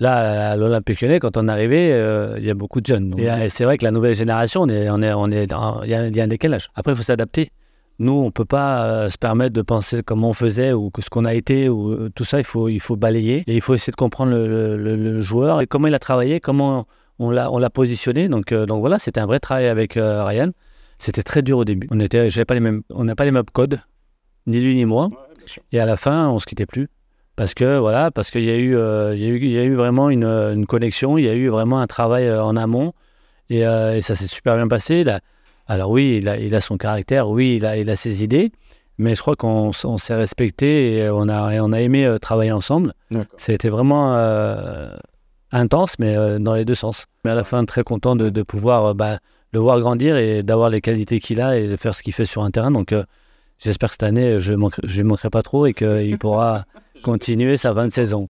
Là, à l'Olympique Lyonnais, quand on est arrivé, euh, il y a beaucoup de jeunes. Euh, et c'est vrai que la nouvelle génération, on est, on est, on est il, y a, un décalage. Après, il faut s'adapter. Nous, on ne peut pas euh, se permettre de penser comment on faisait ou ce qu'on a été. ou Tout ça, il faut, il faut balayer. Et il faut essayer de comprendre le, joueur, et comment il a travaillé, comment on l'a, on l'a positionné. Donc, donc voilà, c'était un vrai travail avec Ryan. C'était très dur au début. On n'a pas, les mêmes, pas les mêmes codes, ni lui ni moi. et à la fin, on ne se quittait plus parce que voilà, parce qu'il y, a eu, euh, y a eu vraiment une, connexion, il y a eu vraiment un travail euh, en amont, euh, et, ça s'est super bien passé. Alors oui, il a, son caractère, oui, il a, il a ses idées, mais je crois qu'on s'est respecté et on a, on a aimé travailler ensemble. Ça a été vraiment intense, mais dans les deux sens. Mais à la fin, très content de, pouvoir bah, le voir grandir et d'avoir les qualités qu'il a et de faire ce qu'il fait sur un terrain. Donc j'espère que cette année, je ne manquerai pas trop et qu'il pourra continuer sa 20 saison.